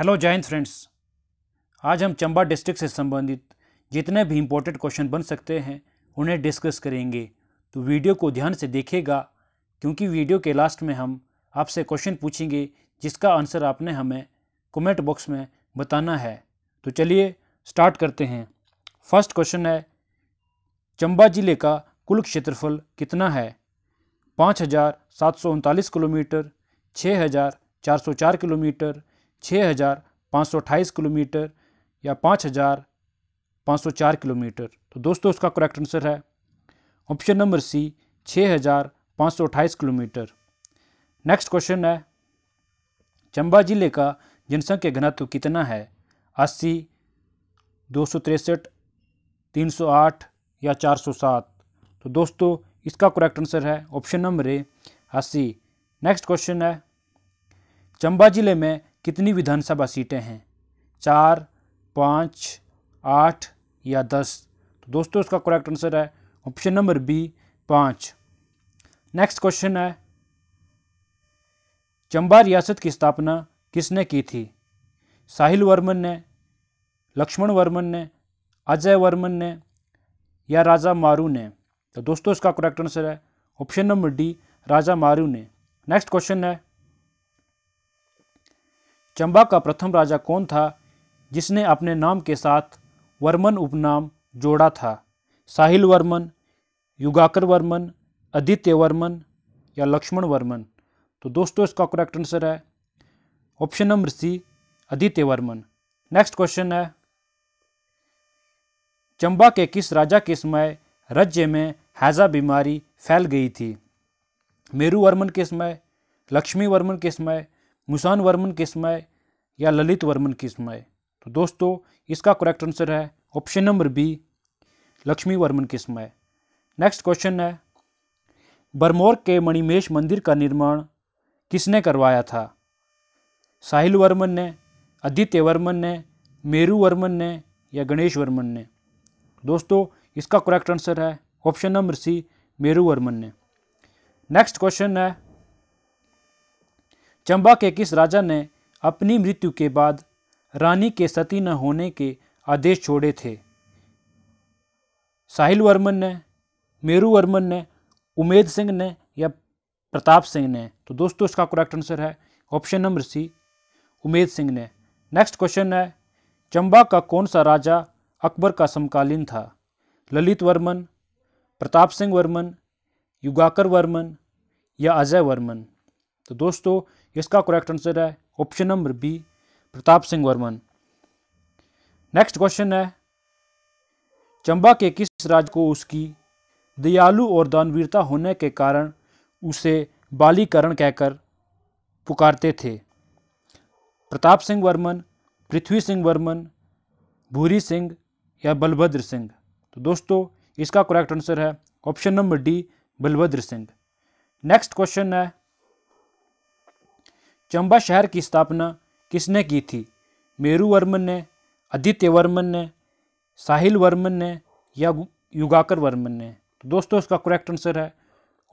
hello Jain friends आज हम Chamba district से संबंधित जितने भी इम्पोर्टेंट क्वेश्चन बन सकते हैं उन्हें डिस्कस करेंगे तो वीडियो को ध्यान से देखेगा क्योंकि वीडियो के लास्ट में हम आपसे क्वेश्चन पूछेंगे जिसका आंसर आपने हमें कमेंट बॉक्स में बताना है तो चलिए स्टार्ट करते हैं फर्स्ट क्वेश्चन है चंबा जिले का कुल क्षेत्रफल कितना है पाँच हज़ार सात सौ उनतालीस किलोमीटर छः हज़ार चार सौ चार किलोमीटर छः हज़ार पाँच सौ अट्ठाईस किलोमीटर या पाँच हज़ार पाँच सौ चार किलोमीटर तो दोस्तों उसका करेक्ट आंसर है ऑप्शन नंबर सी छः हज़ार पाँच सौ अट्ठाईस किलोमीटर नेक्स्ट क्वेश्चन है चंबा जिले का जनसंख्या घनत्व कितना है अस्सी दो सौ तिरसठ तीन सौ आठ या चार सौ सात तो दोस्तों इसका करेक्ट आंसर है ऑप्शन नंबर ए अस्सी नेक्स्ट क्वेश्चन है चंबा जिले में कितनी विधानसभा सीटें हैं चार पाँच आठ या दस तो दोस्तों इसका करेक्ट आंसर है ऑप्शन नंबर बी पाँच नेक्स्ट क्वेश्चन है चंबा रियासत की स्थापना किसने की थी साहिल वर्मन ने लक्ष्मण वर्मन ने अजय वर्मन ने या राजा मारू ने तो दोस्तों इसका करेक्ट आंसर है option number D Raja Maru ने नेक्स्ट क्वेश्चन है चंबा का प्रथम राजा कौन था जिसने अपने नाम के साथ वर्मन उपनाम जोड़ा था साहिल वर्मन युगाकर वर्मन आदित्य वर्मन या लक्ष्मण वर्मन तो दोस्तों इसका करेक्ट आंसर है option number C Aditya Varman next question है चंबा के किस राजा के समय राज्य में हैजा बीमारी फैल गई थी मेरू वर्मन के समय लक्ष्मी वर्मन के समय मुसान वर्मन किस्म है या ललित वर्मन किस्म है तो दोस्तों इसका करेक्ट आंसर है option number B Lakshmi Varman किस्म है नेक्स्ट क्वेश्चन है बरमोर के मणिमेश मंदिर का निर्माण किसने करवाया था साहिल वर्मन ने आदित्य वर्मन ने मेरू वर्मन ने या गणेश वर्मन ने दोस्तों इसका करेक्ट आंसर है option number C Meru Varman ने नेक्स्ट क्वेश्चन है चंबा के किस राजा ने अपनी मृत्यु के बाद रानी के सती न होने के आदेश छोड़े थे साहिल वर्मन ने मेरू वर्मन ने उमेद सिंह ने या प्रताप सिंह ने तो दोस्तों इसका करेक्ट आंसर है option number C Umed Singh ने नेक्स्ट क्वेश्चन है चंबा का कौन सा राजा अकबर का समकालीन था ललित वर्मन प्रताप सिंह वर्मन युगाकर वर्मन या अजय वर्मन तो दोस्तों इसका करेक्ट आंसर है option number B Pratap Singh Varman next question है चंबा के किस राज को उसकी दयालु और दानवीरता होने के कारण उसे बालीकरण कहकर पुकारते थे प्रताप सिंह वर्मन पृथ्वी सिंह वर्मन भूरी सिंह या बलभद्र सिंह तो दोस्तों इसका करेक्ट आंसर है option number D Balbhadra Singh next question है चंबा शहर की स्थापना किसने की थी मेरू वर्मन ने आदित्य वर्मन ने साहिल वर्मन ने या युगाकर वर्मन ने तो दोस्तों इसका करेक्ट आंसर है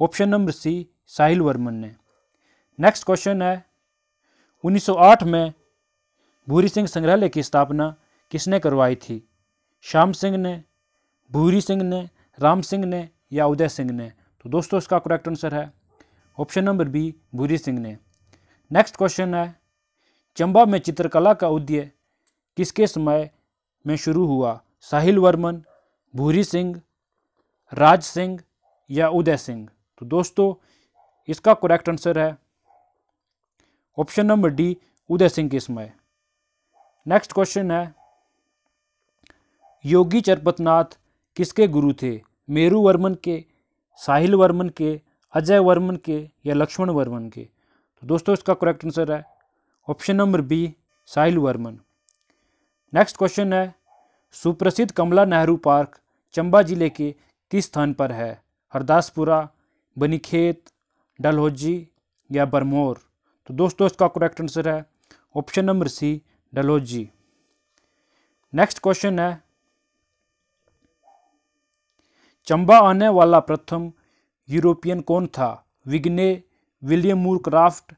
option number C Sahil Varman ने नेक्स्ट क्वेश्चन है 1908 में भूरी सिंह संग्रहालय की स्थापना किसने करवाई थी श्याम सिंह ने भूरी सिंह ने राम सिंह ने या उदय सिंह ने तो दोस्तों इसका करेक्ट आंसर है option number B Bhuri Singh ने नेक्स्ट क्वेश्चन है चंबा में चित्रकला का उद्य किसके समय में शुरू हुआ साहिल वर्मन भूरी सिंह राज सिंह या उदय सिंह तो दोस्तों इसका करेक्ट आंसर है option number D Uday Singh के समय नेक्स्ट क्वेश्चन है योगी चरपतनाथ किसके गुरु थे मेरू वर्मन के साहिल वर्मन के अजय वर्मन के या लक्ष्मण वर्मन के तो दोस्तों इसका करेक्ट आंसर है option number B Sahil Varman next question है सुप्रसिद्ध कमला नेहरू पार्क चंबा जिले के किस स्थान पर है हरदासपुरा बनीखेत डलहौजी या बरमोर तो दोस्तों इसका करेक्ट आंसर है option number C Dalhousie next question है चंबा आने वाला प्रथम यूरोपियन कौन था Vigne William Moorcroft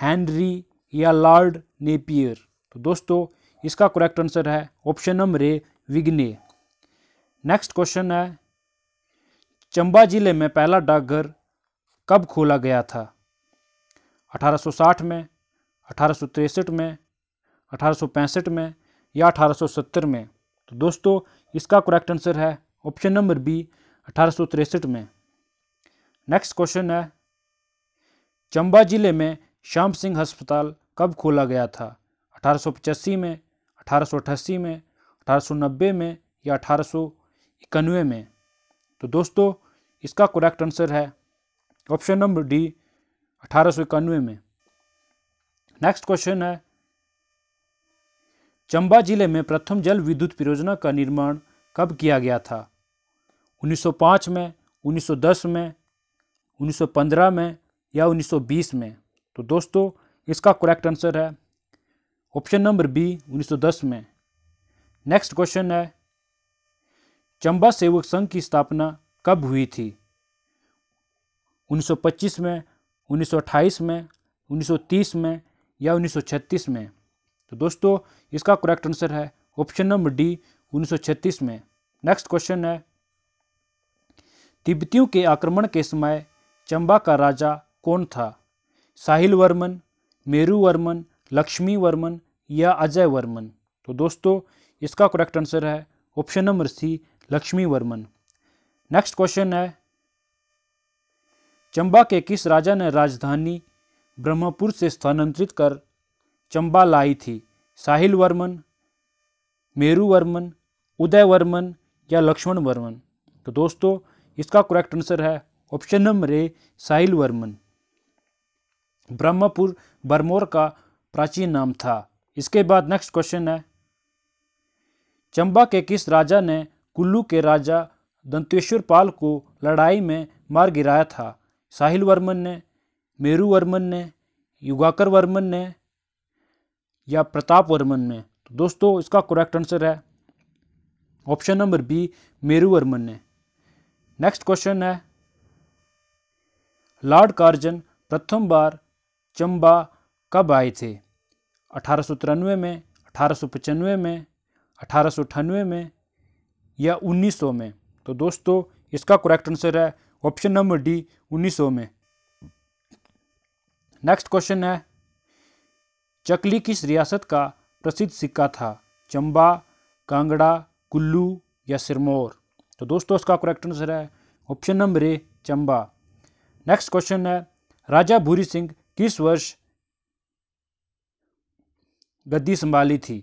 Henry या लॉर्ड नेपियर तो दोस्तों इसका करेक्ट आंसर है option number A Vigne next question है चंबा जिले में पहला डाकघर कब खोला गया था 1860 में अठारह में अठारह में या 1870 में तो दोस्तों इसका करेक्ट आंसर है ऑप्शन नंबर बी अठारह में नेक्स्ट क्वेश्चन है चंबा जिले में श्याम सिंह अस्पताल कब खोला गया था अठारह में अठारह में अठारह में या अठारह में तो दोस्तों इसका करेक्ट आंसर है ऑप्शन नंबर डी अठारह में नेक्स्ट क्वेश्चन है चंबा जिले में प्रथम जल विद्युत परियोजना का निर्माण कब किया गया था 1905 में 1910 में 1915 में या 1920 में तो दोस्तों इसका करेक्ट आंसर है ऑप्शन नंबर बी 1910 में नेक्स्ट क्वेश्चन है चंबा सेवक संघ की स्थापना कब हुई थी 1925 में 1928 में 1930 में या 1936 में तो दोस्तों इसका करेक्ट आंसर है ऑप्शन नंबर डी 1936 में नेक्स्ट क्वेश्चन है तिब्बतियों के आक्रमण के समय चंबा का राजा कौन था साहिल वर्मन मेरू वर्मन लक्ष्मी वर्मन या अजय वर्मन तो दोस्तों इसका करेक्ट आंसर है option number C Lakshmi Varman next question है चंबा के किस राजा ने राजधानी ब्रह्मपुर से स्थानांतरित कर चंबा लाई थी साहिल वर्मन मेरू वर्मन उदय वर्मन या लक्ष्मण वर्मन तो दोस्तों इसका करेक्ट आंसर है option number A Sahil Varman Brahmapur Bharmour का प्राचीन नाम था इसके बाद नेक्स्ट क्वेश्चन है चंबा के किस राजा ने कुल्लू के राजा दंतेश्वर पाल को लड़ाई में मार गिराया था साहिल वर्मन ने मेरू वर्मन ने युगाकर वर्मन ने या प्रताप वर्मन ने तो दोस्तों इसका करेक्ट आंसर है option number B Meru Varman ने नेक्स्ट क्वेश्चन है लॉर्ड कार्जन प्रथम बार चंबा कब आए थे अठारह में अठारह में अठारह में या 1900 में तो दोस्तों इसका करेक्ट आंसर है ऑप्शन नंबर डी 1900 में नेक्स्ट क्वेश्चन है चकली किस रियासत का प्रसिद्ध सिक्का था चंबा कांगड़ा कुल्लू या सिरमौर तो दोस्तों इसका करेक्ट आंसर है option number A Chamba next question है राजा भूरी सिंह किस वर्ष गद्दी संभाली थी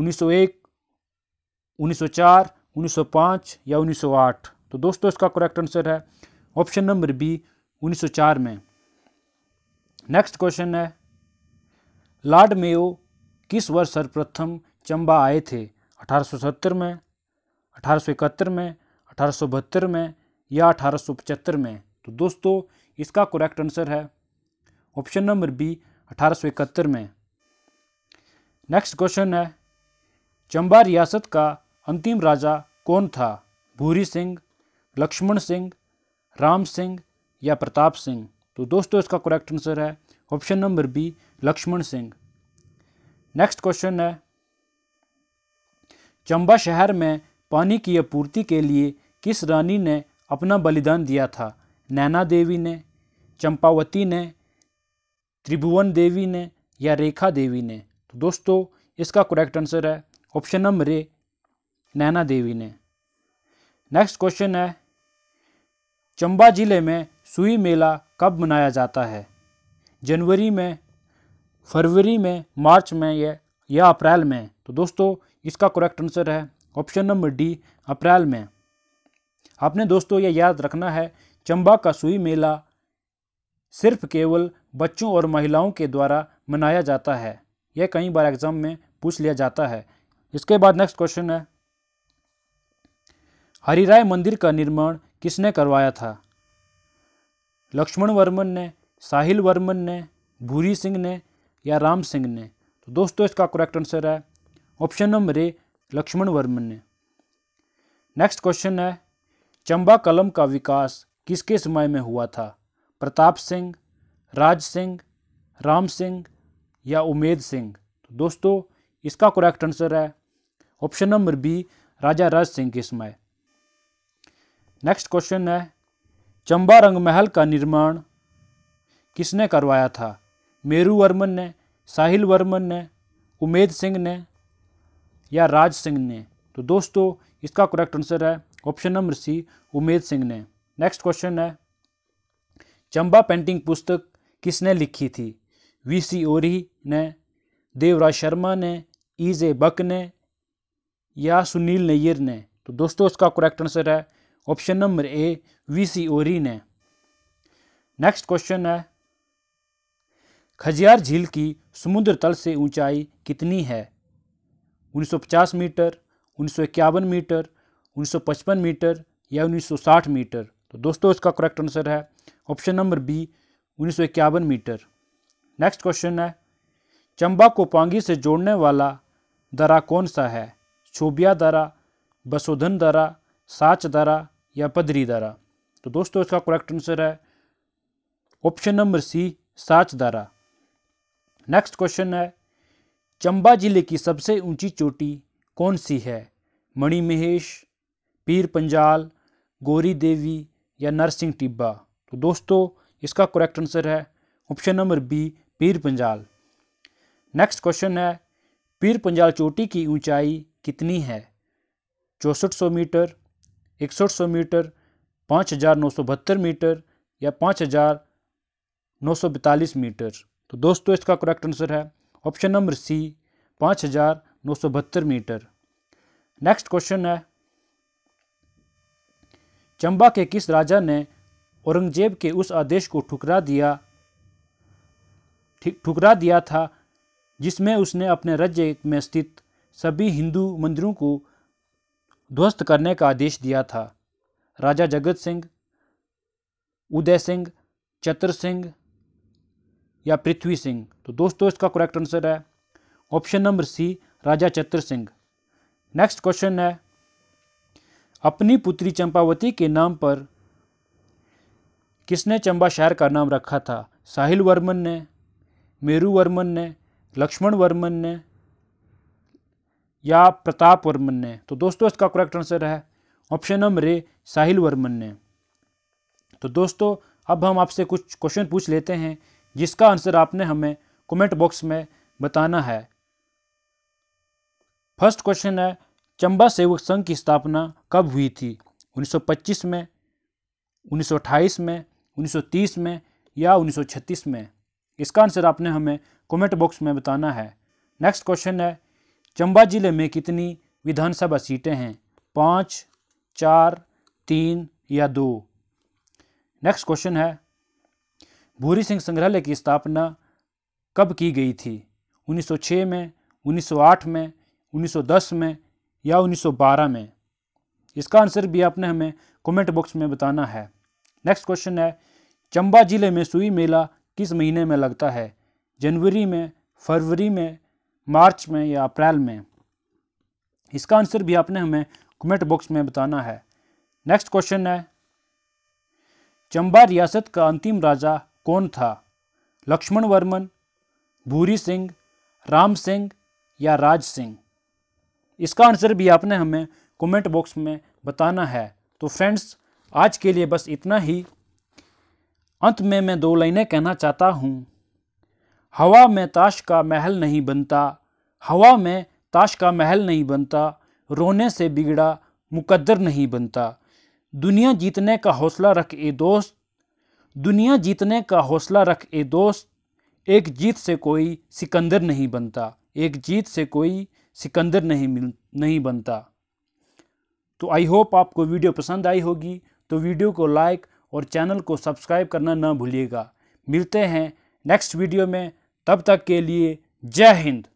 1901, 1904, 1905 या 1908 तो दोस्तों इसका करेक्ट आंसर है ऑप्शन नंबर बी 1904 में नेक्स्ट क्वेश्चन है लॉर्ड मेयो किस वर्ष सर्वप्रथम चंबा आए थे 1870 में 1871 में 1872 में या 1875 में तो दोस्तों इसका करेक्ट आंसर है ऑप्शन नंबर बी अठारह में नेक्स्ट क्वेश्चन है चंबा रियासत का अंतिम राजा कौन था भूरी सिंह लक्ष्मण सिंह राम सिंह या प्रताप सिंह तो दोस्तों इसका करेक्ट आंसर है option number B Lakshman Singh next question है चंबा शहर में पानी की आपूर्ति के लिए किस रानी ने अपना बलिदान दिया था नैना देवी ने चंपावती ने त्रिभुवन देवी ने या रेखा देवी ने तो दोस्तों इसका करेक्ट आंसर है option number A Naina Devi ने नेक्स्ट क्वेश्चन है चंबा जिले में सुई मेला कब मनाया जाता है जनवरी में फरवरी में मार्च में या, या अप्रैल में तो दोस्तों इसका करेक्ट आंसर है ऑप्शन नंबर डी अप्रैल में आपने दोस्तों यह याद रखना है चंबा का सुई मेला सिर्फ केवल बच्चों और महिलाओं के द्वारा मनाया जाता है यह कई बार एग्जाम में पूछ लिया जाता है इसके बाद नेक्स्ट क्वेश्चन है हरिराय मंदिर का निर्माण किसने करवाया था लक्ष्मण वर्मन ने साहिल वर्मन ने भूरी सिंह ने या राम सिंह ने तो दोस्तों इसका करेक्ट आंसर है option number A Lakshman Varman ने नेक्स्ट क्वेश्चन है चंबा कलम का विकास किसके समय में हुआ था प्रताप सिंह राज सिंह राम सिंह या उमेद सिंह तो दोस्तों इसका करेक्ट आंसर है option number B Raja Raj Singh के समय नेक्स्ट क्वेश्चन है चंबा रंग महल का निर्माण किसने करवाया था मेरू वर्मन ने साहिल वर्मन ने उमेद सिंह ने या राज सिंह ने तो दोस्तों इसका करेक्ट आंसर है option number C Umed Singh ने नेक्स्ट क्वेश्चन है चंबा पेंटिंग पुस्तक किसने लिखी थी वी सी ओरी ने देवराज शर्मा ने ईज ए बक ने या सुनील नैयर ने तो दोस्तों इसका करेक्ट आंसर है ऑप्शन नंबर ए वी सी ओरी ने नेक्स्ट क्वेश्चन है खजियार झील की समुद्र तल से ऊंचाई कितनी है 1950 मीटर उन्नीस मीटर 1955 मीटर या 1960 मीटर तो दोस्तों इसका करेक्ट आंसर है ऑप्शन नंबर बी उन्नीस मीटर नेक्स्ट क्वेश्चन है चंबा को पांगी से जोड़ने वाला दरा कौन सा है छोबिया दरा बसोधन दरा साच दरा या पदरी दरा तो दोस्तों इसका करेक्ट आंसर है option number C Sach Dara next question है चंबा जिले की सबसे ऊंची चोटी कौन सी है मणि महेश पीर पंजाल गोरी देवी या नरसिंह टिब्बा तो दोस्तों इसका करेक्ट आंसर है option number B Pir Panjal next question है पीर पंजाल चोटी की ऊंचाई कितनी है चौंसठ सौ मीटर इकसठ सौ मीटर पाँच हज़ार नौ सौ बहत्तर मीटर या पाँच हज़ार नौ सौ बैतालीस मीटर तो दोस्तों इसका करेक्ट आंसर है ऑप्शन नंबर सी पाँच हज़ार नौ सौ बहत्तर मीटर नेक्स्ट क्वेश्चन है चंबा के किस राजा ने औरंगजेब के उस आदेश को ठुकरा दिया ठुकरा दिया था जिसमें उसने अपने राज्य में स्थित सभी हिंदू मंदिरों को ध्वस्त करने का आदेश दिया था राजा जगत सिंह उदय सिंह चतर सिंह या पृथ्वी सिंह तो दोस्तों इसका करेक्ट आंसर है option number C Raja Chatar Singh next question है अपनी पुत्री चंपावती के नाम पर किसने चंबा शहर का नाम रखा था साहिल वर्मन ने मेरू वर्मन ने लक्ष्मण वर्मन ने या प्रताप वर्मन ने तो दोस्तों इसका करेक्ट आंसर है option number A Sahil Varman ने तो दोस्तों अब हम आपसे कुछ क्वेश्चन पूछ लेते हैं जिसका आंसर आपने हमें कमेंट बॉक्स में बताना है फर्स्ट क्वेश्चन है चंबा सेवक संघ की स्थापना कब हुई थी 1925 में 1928 में 1930 में या 1936 में इसका आंसर आपने हमें कमेंट बॉक्स में बताना है नेक्स्ट क्वेश्चन है चंबा जिले में कितनी विधानसभा सीटें हैं पाँच चार तीन या दो नेक्स्ट क्वेश्चन है भूरी सिंह संग्रहालय की स्थापना कब की गई थी 1906 में 1908 में 1910 में या 1912 में इसका आंसर भी आपने हमें कमेंट बॉक्स में बताना है नेक्स्ट क्वेश्चन है चंबा जिले में सुई मेला किस महीने में लगता है जनवरी में फरवरी में मार्च में या अप्रैल में इसका आंसर भी आपने हमें कमेंट बॉक्स में बताना है नेक्स्ट क्वेश्चन है चंबा रियासत का अंतिम राजा कौन था लक्ष्मण वर्मन भूरी सिंह राम सिंह या राज सिंह इसका आंसर भी आपने हमें कमेंट बॉक्स में बताना है तो फ्रेंड्स आज के लिए बस इतना ही अंत में मैं दो लाइनें कहना चाहता हूँ हवा में ताश का महल नहीं बनता हवा में ताश का महल नहीं बनता रोने से बिगड़ा मुकद्दर नहीं बनता दुनिया जीतने का हौसला रख ए दोस्त दुनिया जीतने का हौसला रख ए दोस्त एक जीत से कोई सिकंदर नहीं बनता एक जीत से कोई सिकंदर नहीं मिल नहीं बनता तो आई होप आपको वीडियो पसंद आई होगी तो वीडियो को लाइक और चैनल को सब्सक्राइब करना ना भूलिएगा मिलते हैं नेक्स्ट वीडियो में तब तक के लिए जय हिंद